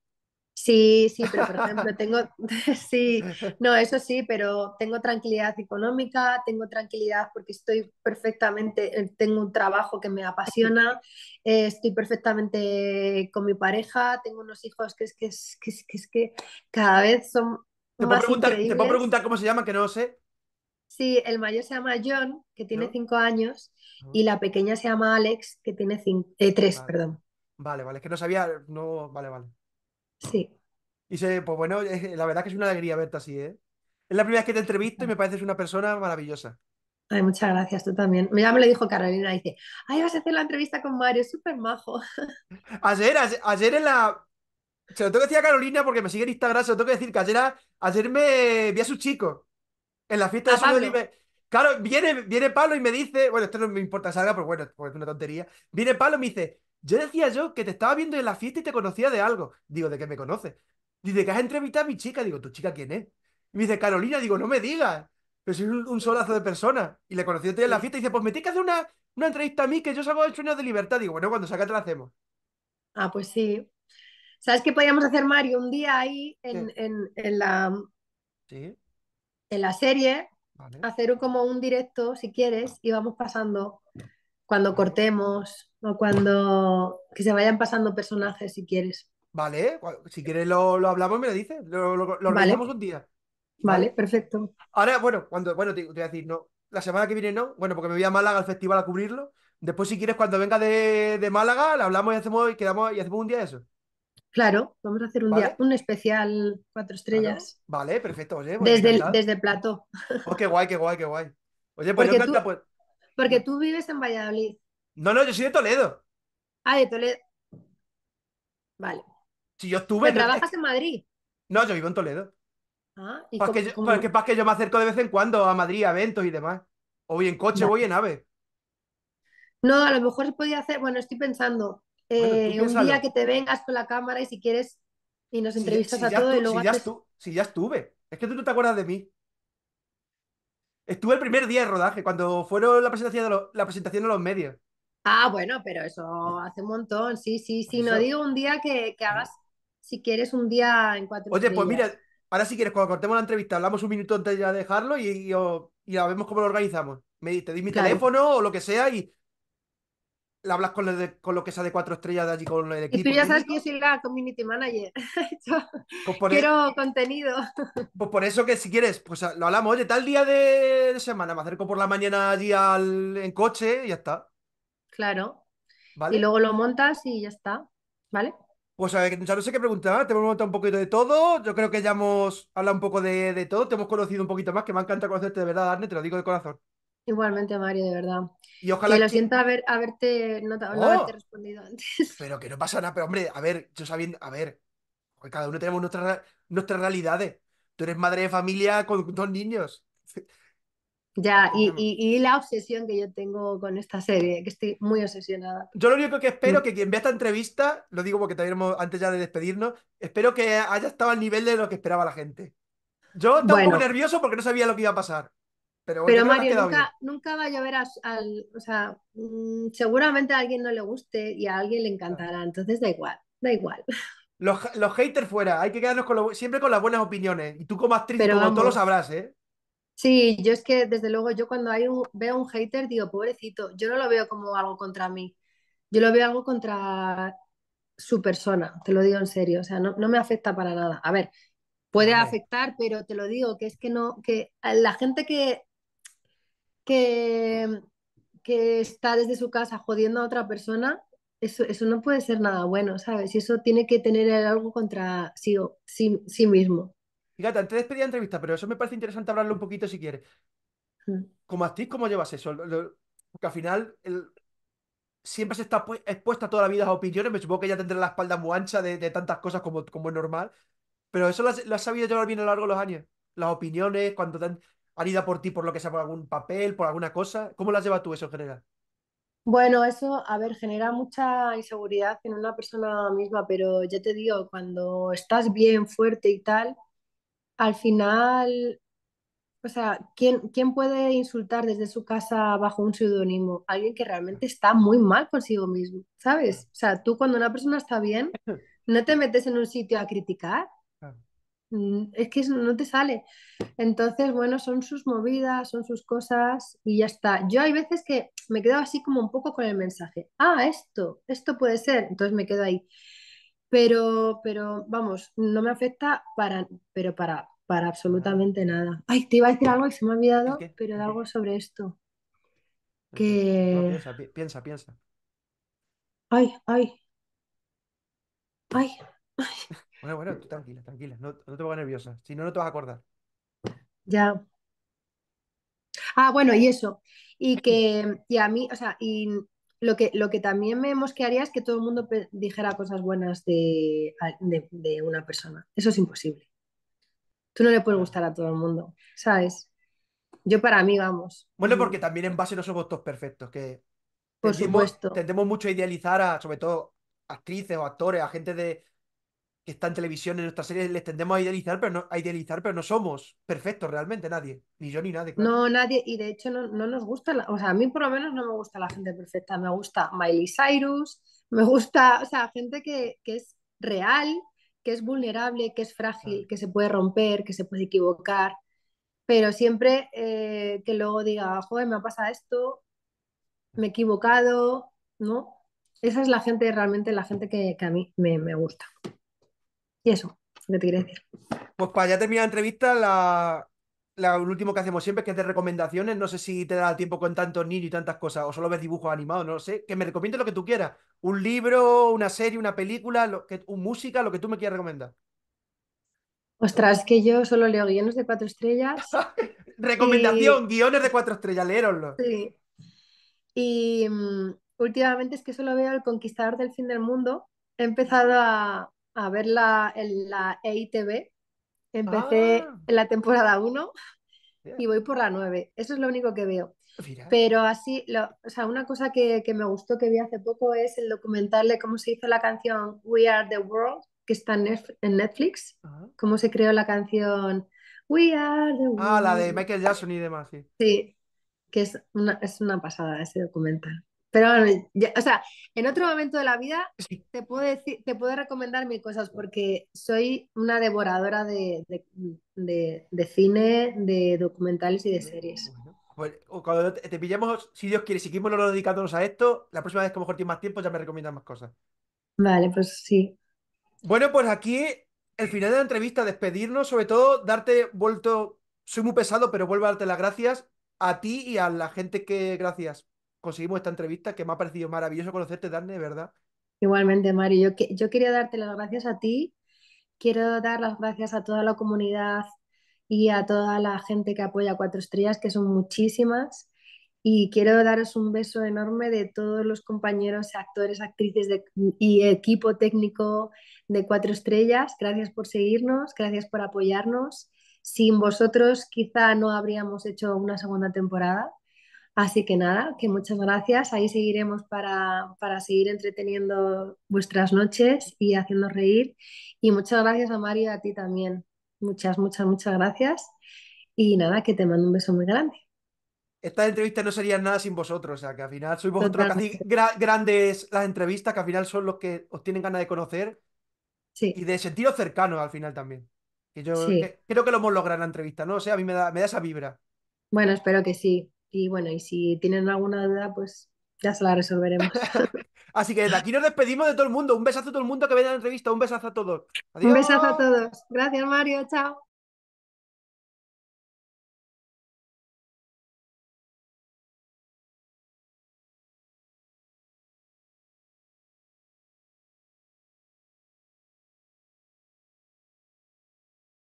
Sí, sí, pero por ejemplo, tengo, sí, no, eso sí, pero tengo tranquilidad económica, tengo tranquilidad porque estoy perfectamente, eh, tengo un trabajo que me apasiona, eh, estoy perfectamente con mi pareja, tengo unos hijos que es que, es, que, cada vez son... más preguntar, ¿Te puedo preguntar cómo se llama Que no lo sé. Sí, el mayor se llama John, que tiene cinco años, y la pequeña se llama Alex, que tiene eh, tres, perdón. Vale, vale, es que no sabía, no, vale, vale. Sí. Y se, pues bueno, la verdad que es una alegría verte así, ¿eh? Es la primera vez que te entrevisto y me pareces una persona maravillosa. Ay, muchas gracias, tú también. Ya me lo dijo Carolina, dice, ay, vas a hacer la entrevista con Mario, súper majo. Ayer, ayer, en la... Se lo tengo que decir a Carolina porque me sigue en Instagram, se lo tengo que decir que ayer, ayer me vi a su chico en la fiesta de su Claro, viene, viene Pablo y me dice, bueno, esto no me importa salga, pero pues bueno, pues es una tontería. Viene Pablo y me dice, yo decía yo que te estaba viendo en la fiesta y te conocía de algo. Digo, ¿de qué me conoces? Dice que has entrevistado a mi chica. Digo, ¿tu chica quién es? Y me dice, Carolina. Digo, no me digas. Pero soy un, solazo de persona. Y le conocí en la fiesta y dice, pues me tienes que hacer una, una entrevista a mí que yo salgo del sueño de libertad. Digo, bueno, cuando saca te la hacemos. Ah, pues sí. ¿Sabes qué podíamos hacer, Mario? Un día ahí en, la, en la serie, hacer como un directo, si quieres, y vamos pasando cuando cortemos o cuando. Que se vayan pasando personajes si quieres. Vale, si quieres lo, hablamos me lo dices. Lo, lo, un día. Vale, perfecto. Ahora, bueno, cuando, bueno, te, voy a decir, no. La semana que viene no, bueno, porque me voy a Málaga al festival a cubrirlo. Después, si quieres, cuando venga de, Málaga, la hablamos y hacemos y quedamos y hacemos un día eso. Claro, vamos a hacer un día, un especial cuatro estrellas. Vale, perfecto. Pues desde, el, desde oh, qué guay, qué guay, qué guay. Oye, pues pues. Porque tú vives en Valladolid. No, no, yo soy de Toledo. Ah, de Toledo. Vale. Si yo estuve. trabajas en Madrid? No, yo vivo en Toledo. Ah, ¿y pues yo, pues que pasa pues que yo me acerco de vez en cuando a Madrid, a eventos y demás. O voy en coche, voy en ave. No, a lo mejor se podía hacer. Bueno, estoy pensando. Eh, un día que te vengas con la cámara y si quieres y nos entrevistas a todos y luego. Si, ya estuve. Es que tú no te acuerdas de mí. Estuve el primer día de rodaje, cuando fueron la presentación de la presentación de los medios. Ah, bueno, pero eso hace un montón. Sí, sí, sí. No digo un día que, hagas, si quieres, un día en cuatro. Oye, pues mira, ahora si quieres, cuando cortemos la entrevista, hablamos un minuto antes de dejarlo y, y, la vemos cómo lo organizamos. Me, te di mi teléfono o lo que sea y la hablas con, lo que sea de cuatro estrellas de allí con el equipo. Y tú ya sabes que yo soy la community manager. Pues e quiero contenido. Pues por eso que si quieres, pues lo hablamos. Oye, tal día de semana, me acerco por la mañana allí al, en coche y ya está claro. Y luego lo montas y ya está, ¿vale? Pues a ver, ya no sé qué preguntar, te hemos montado un poquito de todo, yo creo que ya hemos hablado un poco de, todo, te hemos conocido un poquito más, que me encanta conocerte de verdad, Arne, te lo digo de corazón. Igualmente, Mario, de verdad. Y ojalá. lo siento haberte, no, ¡Oh! respondido antes. Pero que no pasa nada, pero hombre, a ver, yo sabiendo, a ver, pues cada uno tenemos nuestras, nuestras realidades. Tú eres madre de familia con dos niños. Ya, y, la obsesión que yo tengo con esta serie, que estoy muy obsesionada. Yo lo único que espero mm. que quien vea esta entrevista, lo digo porque también hemos, antes ya de despedirnos, espero que haya estado al nivel de lo que esperaba la gente. Yo estaba un poco nervioso porque no sabía lo que iba a pasar. Pero, Mario, nunca, vaya va a llover al. O sea, mm, seguramente a alguien no le guste y a alguien le encantará, entonces da igual, da igual. Los, haters fuera, hay que quedarnos siempre con las buenas opiniones. Y tú como actriz, como todo lo sabrás, ¿eh? Sí, yo es que desde luego yo cuando hay un, veo un hater digo, pobrecito, yo no lo veo como algo contra mí, yo lo veo algo contra su persona, te lo digo en serio, o sea, no, me afecta para nada. A ver, puede afectar, pero te lo digo, que es que no, que la gente que, que, está desde su casa jodiendo a otra persona, eso, eso, no puede ser nada bueno, ¿sabes? Y eso tiene que tener algo contra sí, sí, sí mismo. Fíjate, antes de entrevista, pero eso me parece interesante hablarlo un poquito si quieres. ¿Cómo Como actriz, ¿cómo llevas eso? porque al final siempre se está expuesta toda la vida a opiniones. Me supongo que ya tendrá la espalda muy ancha de, tantas cosas como, es normal. Pero eso lo has, sabido llevar bien a lo largo de los años. Las opiniones, cuando han, han, ido por ti por lo que sea, por algún papel, por alguna cosa. ¿Cómo las llevas tú eso en general? Bueno, eso, a ver, genera mucha inseguridad en una persona misma, pero ya te digo, cuando estás bien, fuerte y tal, al final, o sea, ¿quién, ¿quién puede insultar desde su casa bajo un pseudónimo? Alguien que realmente está muy mal consigo mismo, ¿sabes? O sea, tú cuando una persona está bien, no te metes en un sitio a criticar. Mm, es que no te sale. Entonces, bueno, son sus movidas, son sus cosas y ya está. Yo hay veces que me quedo así como un poco con el mensaje. Ah, esto, esto puede ser. Entonces me quedo ahí pero, pero vamos, no me afecta para, pero para, para absolutamente nada. Ay, te iba a decir algo y se me ha olvidado, pero algo sobre esto. Que... piensa, piensa, Ay, ay. Ay. Bueno, bueno, tranquila, tranquila, no, no te pongas nerviosa, si no, no te vas a acordar. Ya. Ah, bueno, y eso. Y que, y a mí, o sea, y lo que, lo que también me mosquearía es que todo el mundo dijera cosas buenas de, una persona. Eso es imposible. Tú no le puedes gustar a todo el mundo, ¿sabes? Yo para mí, vamos. Bueno, mm. porque también en base no somos todos perfectos, que... Por supuesto. Tendemos mucho a idealizar a, sobre todo, actrices o actores, a gente de, que está en televisión, en nuestras series, les tendemos a idealizar, pero no, idealizar, pero no somos perfectos realmente, nadie, ni yo ni nadie. No, nadie, y de hecho no, nos gusta, o sea, a mí por lo menos no me gusta la gente perfecta, me gusta Miley Cyrus, me gusta, o sea, gente que, es real, que es vulnerable, que es frágil, que se puede romper, que se puede equivocar, pero siempre eh, que luego diga, joder, me ha pasado esto, me he equivocado, ¿no? Esa es la gente, realmente la gente que, a mí me, me gusta. Y eso, lo que te decir. Pues para ya terminar la entrevista, la, lo último que hacemos siempre es que es de recomendaciones. No sé si te da tiempo con tantos niños y tantas cosas, o solo ves dibujos animados, no lo sé. Que me recomiendes lo que tú quieras. Un libro, una serie, una película, lo un música, lo que tú me quieras recomendar. Ostras, que yo solo leo guiones de cuatro estrellas. Recomendación, guiones de cuatro estrellas, leeroslo. Sí. Y mm, últimamente es que solo veo El Conquistador del Fin del Mundo. He empezado a, a ver la EITB e Empecé ah. en la temporada 1 y voy por la 9. Eso es lo único que veo. Pero así, lo, o sea, una cosa que, me gustó que vi hace poco es el documental de cómo se hizo la canción We Are the World, que está en Netflix. Ah. Cómo se creó la canción We Are the World. Ah, la de Michael Jackson y demás, sí. Sí, que es una, es una pasada ese documental. Pero, o sea, en otro momento de la vida te puedo, decir, te puedo recomendar mil cosas porque soy una devoradora de, cine, de documentales y de series. Pues cuando te, pillamos, si Dios quiere, seguimos no dedicándonos a esto, la próxima vez que mejor tienes más tiempo ya me recomiendas más cosas. Vale, pues sí. Bueno, pues aquí el final de la entrevista, despedirnos, sobre todo darte vuelto, soy muy pesado, pero vuelvo a darte las gracias a ti y a la gente que gracias conseguimos esta entrevista que me ha parecido maravilloso conocerte, Dani, ¿verdad? Igualmente, Mario. Yo, yo quería darte las gracias a ti. Quiero dar las gracias a toda la comunidad y a toda la gente que apoya Cuatro Estrellas, que son muchísimas. Y quiero daros un beso enorme de todos los compañeros, actores, actrices de, y equipo técnico de Cuatro Estrellas. Gracias por seguirnos, gracias por apoyarnos. Sin vosotros quizá no habríamos hecho una segunda temporada Así que nada, que muchas gracias. Ahí seguiremos para, para seguir entreteniendo vuestras noches y haciendo reír. Y muchas gracias a Mario y a ti también. Muchas, muchas, muchas gracias. Y nada, que te mando un beso muy grande. Estas entrevistas no serían nada sin vosotros, o sea, que al final sois vosotros grandes las entrevistas, que al final son los que os tienen ganas de conocer sí. y de sentiros cercanos al final también. Que yo creo que lo hemos logrado en la entrevista, ¿no? O sea, a mí me da esa vibra. Bueno, espero que sí. Y bueno, y si tienen alguna duda, pues ya se la resolveremos. Así que de aquí nos despedimos de todo el mundo. Un besazo a todo el mundo que vea la entrevista. Un besazo a todos. Un besazo a todos. Gracias, Mario. Chao.